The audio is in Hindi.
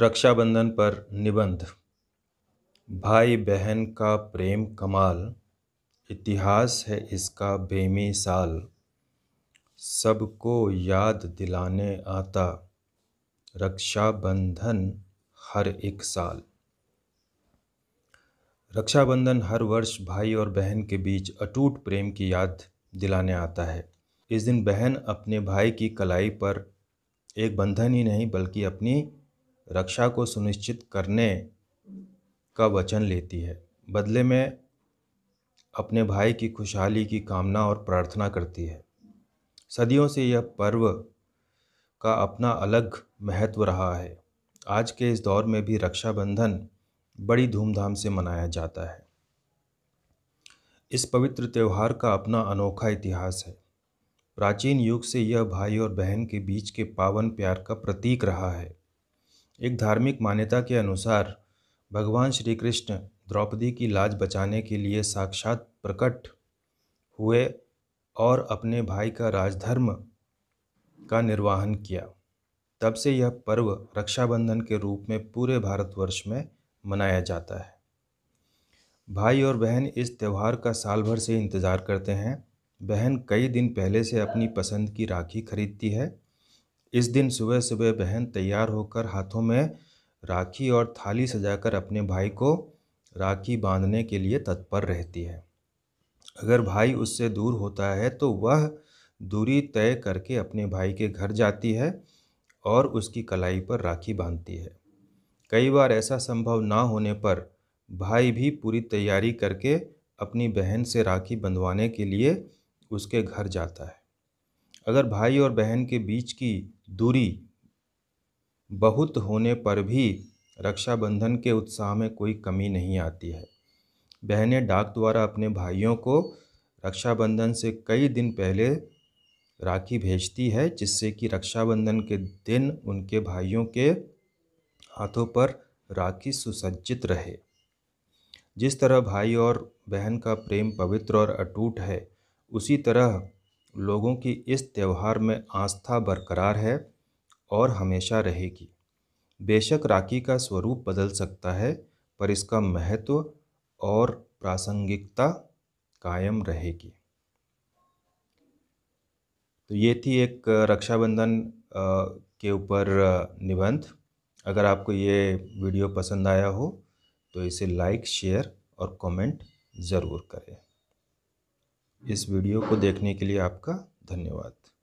रक्षाबंधन पर निबंध भाई बहन का प्रेम कमाल इतिहास है इसका बेमिसाल सबको याद दिलाने आता रक्षाबंधन हर एक साल रक्षाबंधन हर वर्ष भाई और बहन के बीच अटूट प्रेम की याद दिलाने आता है इस दिन बहन अपने भाई की कलाई पर एक बंधन ही नहीं बल्कि अपनी रक्षा को सुनिश्चित करने का वचन लेती है बदले में अपने भाई की खुशहाली की कामना और प्रार्थना करती है सदियों से यह पर्व का अपना अलग महत्व रहा है आज के इस दौर में भी रक्षाबंधन बड़ी धूमधाम से मनाया जाता है इस पवित्र त्यौहार का अपना अनोखा इतिहास है प्राचीन युग से यह भाई और बहन के बीच के पावन प्यार का प्रतीक रहा है एक धार्मिक मान्यता के अनुसार भगवान श्री कृष्ण द्रौपदी की लाज बचाने के लिए साक्षात प्रकट हुए और अपने भाई का राजधर्म का निर्वाहन किया तब से यह पर्व रक्षाबंधन के रूप में पूरे भारतवर्ष में मनाया जाता है भाई और बहन इस त्यौहार का साल भर से इंतज़ार करते हैं बहन कई दिन पहले से अपनी पसंद की राखी खरीदती है इस दिन सुबह सुबह बहन तैयार होकर हाथों में राखी और थाली सजाकर अपने भाई को राखी बांधने के लिए तत्पर रहती है अगर भाई उससे दूर होता है तो वह दूरी तय करके अपने भाई के घर जाती है और उसकी कलाई पर राखी बांधती है कई बार ऐसा संभव ना होने पर भाई भी पूरी तैयारी करके अपनी बहन से राखी बंधवाने के लिए उसके घर जाता है अगर भाई और बहन के बीच की दूरी बहुत होने पर भी रक्षाबंधन के उत्साह में कोई कमी नहीं आती है बहनें डाक द्वारा अपने भाइयों को रक्षाबंधन से कई दिन पहले राखी भेजती है जिससे कि रक्षाबंधन के दिन उनके भाइयों के हाथों पर राखी सुसज्जित रहे जिस तरह भाई और बहन का प्रेम पवित्र और अटूट है उसी तरह लोगों की इस त्यौहार में आस्था बरकरार है और हमेशा रहेगी बेशक राखी का स्वरूप बदल सकता है पर इसका महत्व और प्रासंगिकता कायम रहेगी तो ये थी एक रक्षाबंधन के ऊपर निबंध अगर आपको ये वीडियो पसंद आया हो तो इसे लाइक शेयर और कमेंट ज़रूर करें इस वीडियो को देखने के लिए आपका धन्यवाद